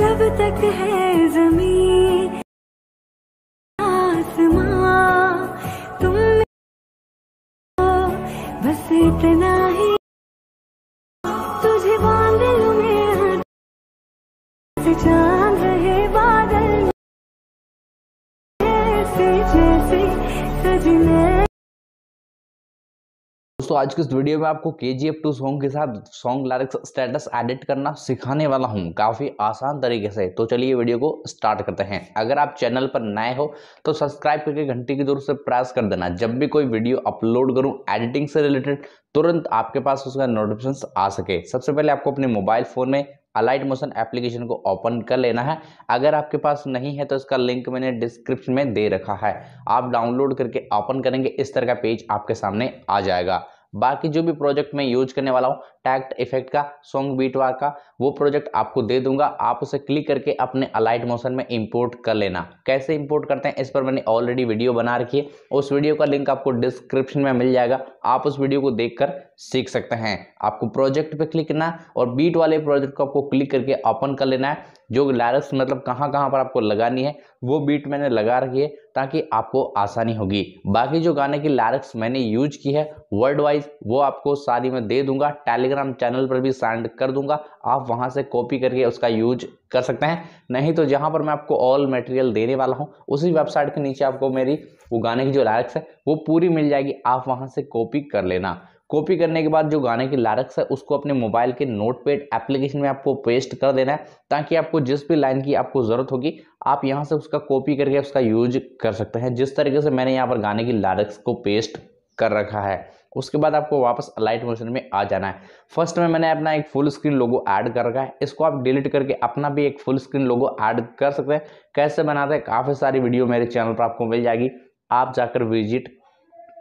जब तक है जमीन आसमां तुम बस इतना दोस्तों आज के इस वीडियो में आपको के जी एफ टू सॉन्ग के साथ सॉन्ग लिरिक्स स्टेटस एडिट करना सिखाने वाला हूं काफ़ी आसान तरीके से तो चलिए वीडियो को स्टार्ट करते हैं अगर आप चैनल पर नए हो तो सब्सक्राइब करके घंटी की जरूर से प्रेस कर देना जब भी कोई वीडियो अपलोड करूँ एडिटिंग से रिलेटेड तुरंत आपके पास उसका नोटिफिकेशन आ सके सबसे पहले आपको अपने मोबाइल फ़ोन में अलाइट मोशन एप्लीकेशन को ओपन कर लेना है अगर आपके पास नहीं है तो इसका लिंक मैंने डिस्क्रिप्शन में दे रखा है आप डाउनलोड करके ओपन करेंगे इस तरह का पेज आपके सामने आ जाएगा बाकी जो भी प्रोजेक्ट मैं यूज करने वाला हूँ टैक्ट इफेक्ट का सॉन्ग बीट वार का वो प्रोजेक्ट आपको दे दूंगा आप उसे क्लिक करके अपने अलाइट मोशन में इंपोर्ट कर लेना कैसे इंपोर्ट करते हैं इस पर मैंने ऑलरेडी वीडियो बना रखी है उस वीडियो का लिंक आपको डिस्क्रिप्शन में मिल जाएगा आप उस वीडियो को देखकर सीख सकते हैं आपको प्रोजेक्ट पे क्लिक करना है और बीट वाले प्रोजेक्ट को आपको क्लिक करके ओपन कर लेना है जो लारस मतलब कहाँ कहाँ पर आपको लगानी है वो बीट मैंने लगा रखी है ताकि आपको आसानी होगी बाकी जो गाने की लारक्स मैंने यूज की है वर्ल्ड वाइज वो आपको सारी मैं दे दूंगा टेलीग्राम चैनल पर भी सेंड कर दूंगा आप वहाँ से कॉपी करके उसका यूज कर सकते हैं नहीं तो जहाँ पर मैं आपको ऑल मटेरियल देने वाला हूँ उसी वेबसाइट के नीचे आपको मेरी वो गाने की जो लारक्स है वो पूरी मिल जाएगी आप वहाँ से कॉपी कर लेना कॉपी करने के बाद जो गाने की लारक्स है उसको अपने मोबाइल के नोट पेड एप्लीकेशन में आपको पेस्ट कर देना है ताकि आपको जिस भी लाइन की आपको ज़रूरत होगी आप यहाँ से उसका कॉपी करके उसका यूज कर सकते हैं जिस तरीके से मैंने यहाँ पर गाने की लारक्स को पेस्ट कर रखा है उसके बाद आपको वापस लाइट मोशन में आ जाना है फर्स्ट में मैंने अपना एक फुल स्क्रीन लोगो ऐड कर रखा है इसको आप डिलीट करके अपना भी एक फुल स्क्रीन लोगो ऐड कर सकते हैं कैसे बनाते हैं काफ़ी सारी वीडियो मेरे चैनल पर आपको मिल जाएगी आप जाकर विजिट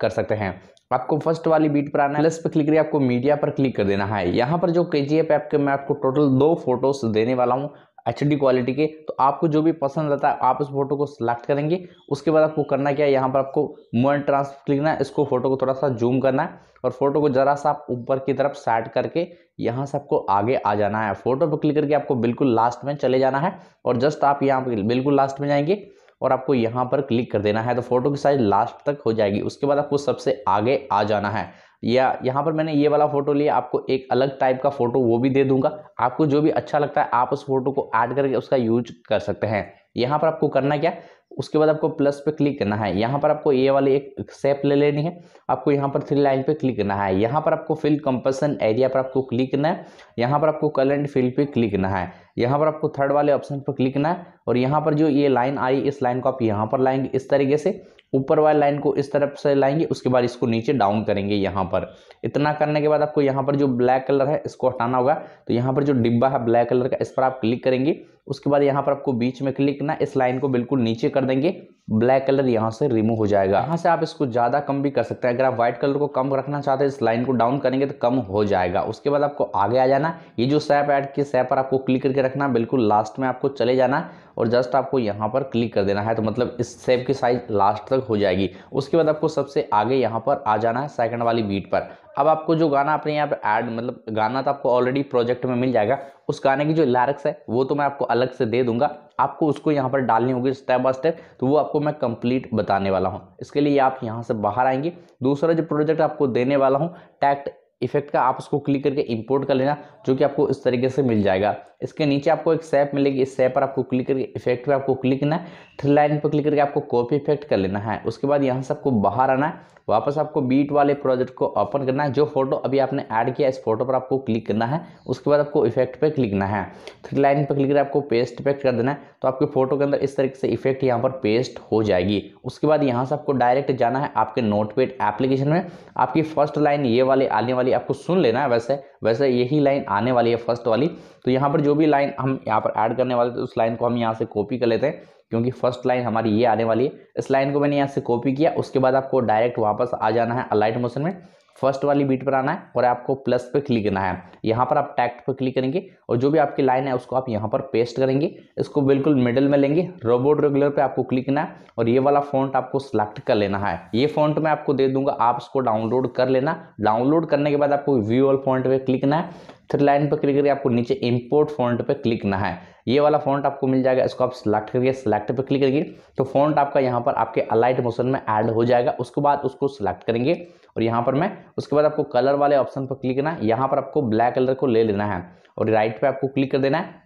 कर सकते हैं आपको फर्स्ट वाली बीट पर आना है प्लस पर क्लिक करिए आपको मीडिया पर क्लिक कर देना है यहाँ पर जो के जी एफ ऐप के मैं आपको टोटल दो फोटोज देने वाला हूँ एच डी क्वालिटी के तो आपको जो भी पसंद आता है आप उस फोटो को सिलेक्ट करेंगे उसके बाद आपको करना क्या है यहाँ पर आपको मोबाइल ट्रांसफर क्लिक करना है इसको फोटो को थोड़ा सा जूम करना है और फोटो को जरा सा आप ऊपर की तरफ सेट करके यहाँ से आपको आगे आ जाना है फोटो पर क्लिक करके आपको बिल्कुल लास्ट में चले जाना है और जस्ट आप यहाँ पर बिल्कुल लास्ट में जाएंगे और आपको यहाँ पर क्लिक कर देना है तो फोटो की साइज़ लास्ट तक हो जाएगी उसके बाद आपको सबसे आगे आ जाना है या यहाँ पर मैंने ये वाला फ़ोटो लिया आपको एक अलग टाइप का फ़ोटो वो भी दे दूंगा आपको जो भी अच्छा लगता है आप उस फोटो को ऐड करके उसका यूज कर सकते हैं यहाँ पर आपको करना क्या उसके बाद आपको प्लस पे क्लिक करना है यहाँ पर आपको ये वाली एक सेप ले लेनी है आपको यहाँ पर थ्री लाइन पे क्लिक करना है यहाँ पर आपको फिल कंपसन एरिया पर आपको क्लिक करना है यहाँ पर आपको एंड फील्ड पे क्लिक करना है यहाँ पर आपको थर्ड वाले ऑप्शन पर क्लिक करना है और यहाँ पर जो ये लाइन आई इस लाइन को आप यहाँ पर लाएंगे इस तरीके से ऊपर वाले लाइन को इस तरफ से लाएंगे उसके बाद इसको नीचे डाउन करेंगे यहाँ पर इतना करने के बाद आपको यहाँ पर जो ब्लैक कलर है इसको हटाना होगा तो यहाँ पर जो डिब्बा है ब्लैक कलर का इस पर आप क्लिक करेंगे उसके बाद यहाँ पर आपको बीच में क्लिक करना इस लाइन को बिल्कुल नीचे कर देंगे ब्लैक कलर यहाँ से रिमूव हो जाएगा यहाँ से आप इसको ज़्यादा कम भी कर सकते हैं अगर आप व्हाइट कलर को कम रखना चाहते हैं इस लाइन को डाउन करेंगे तो कम हो जाएगा उसके बाद आपको आगे आ जाना ये जो सैप ऐड की सैप पर आपको क्लिक करके रखना बिल्कुल लास्ट में आपको चले जाना और जस्ट आपको यहाँ पर क्लिक कर देना है तो मतलब इस सैप की साइज लास्ट तक हो जाएगी उसके बाद आपको सबसे आगे यहाँ पर आ जाना है सेकंड वाली बीट पर अब आपको जो गाना आपने यहाँ पे ऐड मतलब गाना तो आपको ऑलरेडी प्रोजेक्ट में मिल जाएगा उस गाने की जो लैरिक्स है वो तो मैं आपको अलग से दे दूंगा आपको उसको यहाँ पर डालनी होगी स्टेप बाय स्टेप तो वो आपको मैं कंप्लीट बताने वाला हूँ इसके लिए आप यहाँ से बाहर आएंगे दूसरा जो प्रोजेक्ट आपको देने वाला हूँ टैक्ट इफेक्ट का आप उसको क्लिक करके इंपोर्ट कर लेना जो कि आपको इस तरीके से मिल जाएगा इसके नीचे आपको एक सैप मिलेगी इस सैप पर आपको क्लिक करके इफेक्ट पर आपको क्लिक करना है थ्री लाइन पर क्लिक करके आपको कॉपी इफेक्ट कर लेना है उसके बाद यहाँ से आपको बाहर आना है वापस आपको बीट वाले प्रोजेक्ट को ओपन करना है जो फोटो अभी आपने ऐड किया इस फोटो पर आपको क्लिक करना है उसके बाद आपको इफेक्ट पर क्लिक करना है थ्री लाइन पर क्लिक करके आपको पेस्ट इफेक्ट कर देना है तो आपके फोटो के अंदर इस तरीके से इफेक्ट यहाँ पर पेस्ट हो जाएगी उसके बाद यहाँ से आपको डायरेक्ट जाना है आपके नोटपेड एप्लीकेशन में आपकी फर्स्ट लाइन ये वाली आने वाली अभी आपको सुन लेना है वैसे वैसे यही लाइन आने वाली है फर्स्ट वाली तो यहाँ पर जो भी लाइन हम यहाँ पर ऐड करने वाले थे उस लाइन को हम यहाँ से कॉपी कर लेते हैं क्योंकि फर्स्ट लाइन हमारी ये आने वाली है इस लाइन को मैंने यहाँ से कॉपी किया उसके बाद आपको डायरेक्ट वापस आ जाना है अलाइट मोशन में फर्स्ट वाली बीट पर आना है और आपको प्लस पे क्लिक करना है यहाँ पर आप टैक्ट पर क्लिक करेंगे और जो भी आपकी लाइन है उसको आप यहाँ पर पेस्ट करेंगे इसको बिल्कुल मिडिल में लेंगे रोबोट रेगुलर पे आपको क्लिक करना है और ये वाला फॉन्ट आपको सिलेक्ट कर लेना है ये फॉन्ट मैं आपको दे दूंगा आप इसको डाउनलोड कर लेना डाउनलोड करने के बाद आपको व्यू ऑल फॉन्ट पर क्लिक करना है थ्री लाइन पर क्लिक करके आपको नीचे इम्पोर्ट फॉन्ट पर क्लिक करना है ये वाला फॉन्ट आपको मिल जाएगा इसको आप सिलेक्ट करिए सिलेक्ट पर क्लिक करिए तो फॉन्ट आपका यहाँ पर आपके अलाइट मोशन में ऐड हो जाएगा उसके बाद उसको सिलेक्ट करेंगे और यहाँ पर मैं उसके बाद आपको कलर वाले ऑप्शन पर क्लिक करना है यहाँ पर आपको ब्लैक कलर को ले लेना है और राइट पर आपको क्लिक कर देना है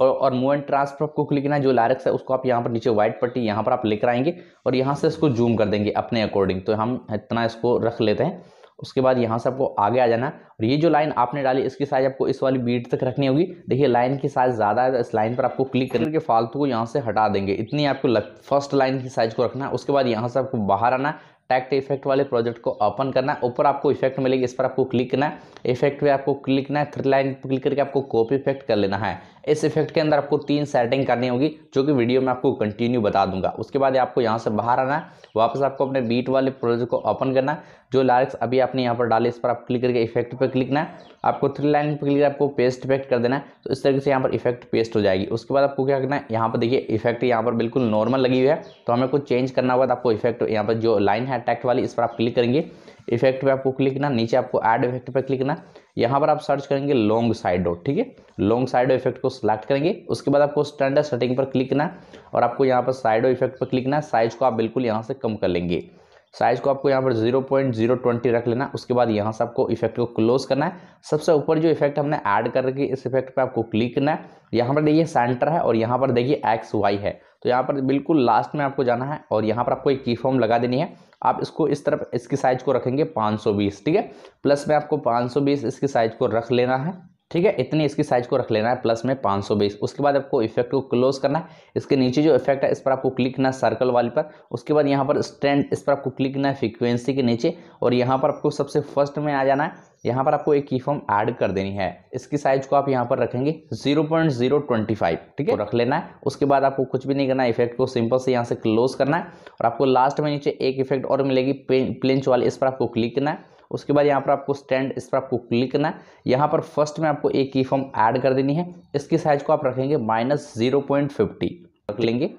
और और मूव एंड ट्रांसफर आपको क्लिक करना है जो लारक्स है उसको आप यहाँ पर नीचे व्हाइट पट्टी यहाँ पर आप लेकर आएंगे और यहाँ से इसको जूम कर देंगे अपने अकॉर्डिंग तो हम इतना इसको रख लेते हैं उसके बाद यहाँ से आपको आगे आ जाना और ये जो लाइन आपने डाली इसकी साइज आपको इस वाली बीट तक रखनी होगी देखिए लाइन की साइज ज़्यादा है तो इस लाइन पर आपको क्लिक करके फालतू को यहाँ से हटा देंगे इतनी आपको लग, फर्स्ट लाइन की साइज को रखना उसके बाद यहाँ से आपको बाहर आना टैक्ट इफेक्ट वाले प्रोजेक्ट को ओपन करना ऊपर आपको इफेक्ट मिलेगी इस पर आपको क्लिक करना है इफेक्ट पे आपको क्लिक करना है थ्री लाइन पर क्लिक करके आपको कॉपी इफेक्ट कर लेना है इस इफेक्ट के अंदर आपको तीन सेटिंग करनी होगी जो कि वीडियो में आपको कंटिन्यू बता दूंगा उसके बाद आपको यहाँ से बाहर आना है वापस आपको अपने बीट वाले प्रोजेक्ट को ओपन करना जो लार्क्स अभी आपने यहाँ पर डाले इस पर आप क्लिक करके इफेक्ट पर क्लिक ना है आपको थ्री लाइन पर क्लिक आपको पेस्ट इफेक्ट कर देना है तो इस तरीके से यहाँ पर इफेक्ट पेस्ट हो जाएगी उसके बाद आपको क्या करना है यहाँ पर देखिए इफेक्ट यहाँ पर बिल्कुल नॉर्मल लगी हुई है तो हमें कुछ चेंज करना होगा तो आपको इफेक्ट यहाँ पर जो लाइन है अटैक्ट वाली इस पर आप क्लिक करेंगे इफेक्ट पे आपको क्लिक ना नीचे आपको ऐड इफेक्ट पे क्लिक ना यहाँ पर आप सर्च करेंगे लॉन्ग साइड डॉट ठीक है लॉन्ग साइड इफेक्ट को सिलेक्ट करेंगे उसके बाद आपको स्टैंडर्ड सेटिंग पर क्लिक करना और आपको यहाँ पर साइड इफेक्ट पर क्लिक ना साइज को आप बिल्कुल यहाँ से कम कर लेंगे साइज़ को आपको यहाँ पर जीरो पॉइंट जीरो ट्वेंटी रख लेना उसके बाद यहाँ से आपको इफेक्ट को क्लोज करना है सबसे ऊपर जो इफेक्ट हमने ऐड कर रखी इस इफेक्ट पे आपको क्लिक करना है यहाँ पर देखिए सेंटर है और यहाँ पर देखिए एक्स वाई है तो यहाँ पर बिल्कुल लास्ट में आपको जाना है और यहाँ पर आपको एक की फॉर्म लगा देनी है आप इसको इस तरफ इसकी साइज़ को रखेंगे बीस ठीक है प्लस में आपको बीस इसकी साइज़ को रख लेना है ठीक है इतनी इसकी साइज को रख लेना है प्लस में 520 उसके बाद आपको इफेक्ट को क्लोज करना है इसके नीचे जो इफेक्ट है इस पर आपको क्लिक करना है सर्कल वाले पर उसके बाद यहाँ पर स्टैंड इस पर आपको क्लिक करना है फ्रिक्वेंसी के नीचे और यहाँ पर आपको सबसे फर्स्ट में आ जाना है यहाँ पर आपको एक की फॉर्म ऐड कर देनी है इसकी साइज को आप यहाँ पर रखेंगे 0.025 ठीक है तो रख लेना है उसके बाद आपको कुछ भी नहीं करना है इफेक्ट को सिंपल से यहाँ से क्लोज करना है और आपको लास्ट में नीचे एक इफेक्ट और मिलेगी प्लेंच वाली इस पर आपको क्लिक करना है उसके बाद यहाँ पर आपको स्टैंड इस पर आपको क्लिक करना है यहाँ पर फर्स्ट में आपको एक ई फॉर्म ऐड कर देनी है इसकी साइज़ को आप रखेंगे माइनस जीरो पॉइंट फिफ्टी रख लेंगे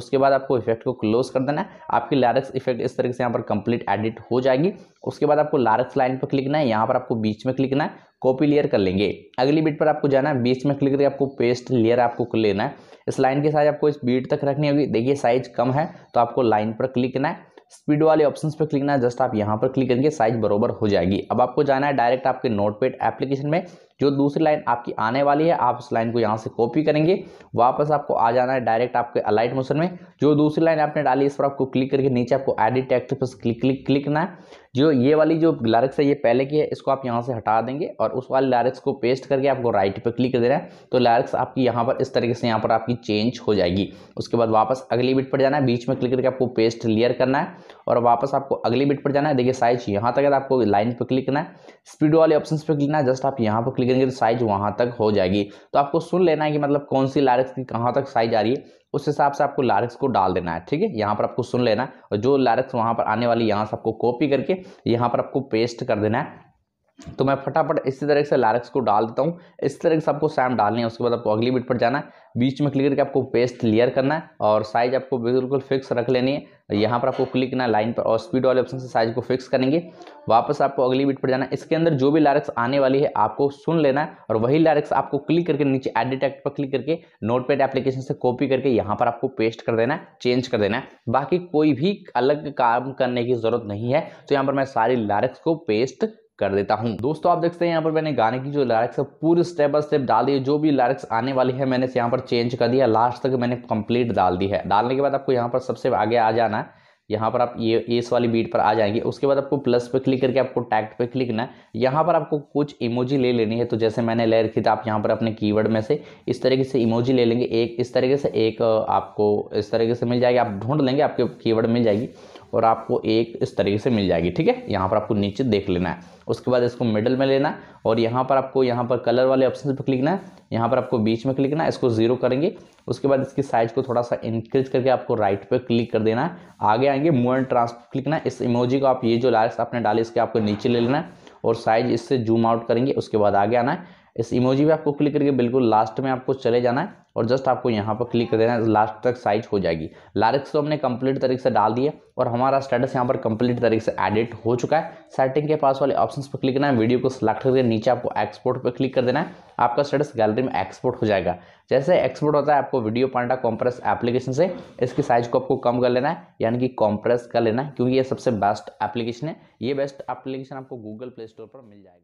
उसके बाद आपको इफेक्ट को क्लोज कर देना है आपकी लारक्स इफेक्ट इस तरीके से यहाँ पर कंप्लीट एडिट हो जाएगी उसके बाद आपको लारक्स लाइन पर क्लिकना है यहाँ पर आपको बीच में क्लिकना है कॉपी लेयर कर लेंगे अगली बीट पर आपको जाना है बीच में क्लिक करके आपको पेस्ट लेयर आपको लेना है इस लाइन की साइज आपको इस बीट तक रखनी होगी देखिए साइज कम है तो आपको लाइन पर क्लिक करना है स्पीड वाले ऑप्शन पर क्लिक करना है जस्ट आप यहाँ पर क्लिक करेंगे साइज बरोबर हो जाएगी अब आपको जाना है डायरेक्ट आपके नोट एप्लीकेशन में जो दूसरी लाइन आपकी आने वाली है आप उस लाइन को यहाँ से कॉपी करेंगे वापस आपको आ जाना है डायरेक्ट आपके अलाइट मोशन में जो दूसरी लाइन आपने डाली इस पर आपको क्लिक करके नीचे आपको एडिट टेक्स्ट पर क्लिक क्लिक क्लिक करना है जो ये वाली जो लारिक्स है ये पहले की है इसको आप यहाँ से हटा देंगे और उस वाले लारिक्स को पेस्ट करके आपको राइट पर क्लिक कर देना है तो लारिक्स आपकी यहाँ पर इस तरीके से यहाँ पर आपकी चेंज हो जाएगी उसके बाद वापस अगली बिट पर जाना है बीच में क्लिक करके आपको पेस्ट क्लियर करना है और वापस आपको अगली बिट पर जाना है देखिए साइज यहाँ तक तो आपको लाइन पर क्लिक करना है स्पीड वाले ऑप्शन पर क्लिक करना है जस्ट आप यहाँ पर क्लिक क्लिक करेंगे तो साइज वहाँ तक हो जाएगी तो आपको सुन लेना है कि मतलब कौन सी लारिक्स की कहाँ तक साइज आ रही है उस हिसाब से आपको लारिक्स को डाल देना है ठीक है यहाँ पर आपको सुन लेना है और जो लारिक्स वहाँ पर आने वाली यहाँ से आपको कॉपी करके यहाँ पर आपको पेस्ट कर देना है तो मैं फटाफट इसी तरह से लारक्स को डाल देता हूँ इस तरह से आपको सैम डालनी है उसके बाद आपको अगली बिट पर जाना है बीच में क्लिक करके आपको पेस्ट लेयर करना है और साइज आपको बिल्कुल फिक्स रख लेनी है यहाँ पर आपको क्लिक करना लाइन पर और स्पीड वाले ऑप्शन से साइज को फिक्स करेंगे वापस आपको अगली बिट पर जाना है इसके अंदर जो भी लारक्स आने वाली है आपको सुन लेना है और वही लारक्स आपको क्लिक करके नीचे एडिट एक्ट पर क्लिक करके नोट पैड एप्लीकेशन से कॉपी करके यहाँ पर आपको पेस्ट कर देना है चेंज कर देना है बाकी कोई भी अलग काम करने की ज़रूरत नहीं है तो यहाँ पर मैं सारी लारक्स को पेस्ट कर देता हूँ दोस्तों आप देखते हैं यहाँ पर मैंने गाने की जो लैरिक्स है पूरी स्टेप बाय स्टेप डाल दी जो भी लैरिक्स आने वाली है मैंने यहाँ पर चेंज कर दिया लास्ट तक मैंने कंप्लीट डाल दी है डालने के बाद आपको यहाँ पर सबसे आगे आ जाना है यहाँ पर आप ये एस वाली बीट पर आ जाएंगे उसके बाद आपको प्लस पे क्लिक करके आपको टैक्ट पे क्लिक ना है यहाँ पर आपको कुछ इमोजी ले लेनी है तो जैसे मैंने ले रखी थी आप यहाँ पर अपने कीवर्ड में से इस तरीके से इमोजी ले लेंगे एक इस तरीके से एक आपको इस तरीके से मिल जाएगी आप ढूंढ लेंगे आपके कीवर्ड मिल जाएगी और आपको एक इस तरीके से मिल जाएगी ठीक है यहाँ पर आपको नीचे देख लेना है उसके बाद इसको मिडल में लेना है और यहाँ पर आपको यहाँ पर कलर वाले ऑप्शन पर क्लिकना है यहाँ पर आपको बीच में क्लिक है इसको जीरो करेंगे उसके बाद इसकी साइज को थोड़ा सा इंक्रीज करके आपको राइट पर क्लिक कर देना है आगे आएंगे मूव एंड ट्रांसफर क्लिक है इस इमोजी को आप ये जो लाइस आपने डाले इसके आपको नीचे ले लेना है और साइज इससे जूम आउट करेंगे उसके बाद आगे आना है इस इमोजी पे आपको क्लिक करके बिल्कुल लास्ट में आपको चले जाना है और जस्ट आपको यहाँ पर क्लिक कर देना है लास्ट तक साइज हो जाएगी लारिक्स को तो हमने कंप्लीट तरीके से डाल दिया और हमारा स्टेटस यहाँ पर कंप्लीट तरीके से एडिट हो चुका है सेटिंग के पास वाले ऑप्शन पर क्लिक करना है वीडियो को सिलेक्ट करके नीचे आपको एक्सपोर्ट पर क्लिक कर देना है आपका स्टेटस गैलरी में एक्सपोर्ट हो जाएगा जैसे एक्सपोर्ट होता है आपको वीडियो पांडा कॉम्प्रेस एप्लीकेशन से इसकी साइज को आपको कम कर लेना है यानी कि कॉम्प्रेस कर लेना है क्योंकि ये सबसे बेस्ट एप्लीकेशन है ये बेस्ट एप्लीकेशन आपको गूगल प्ले स्टोर पर मिल जाएगा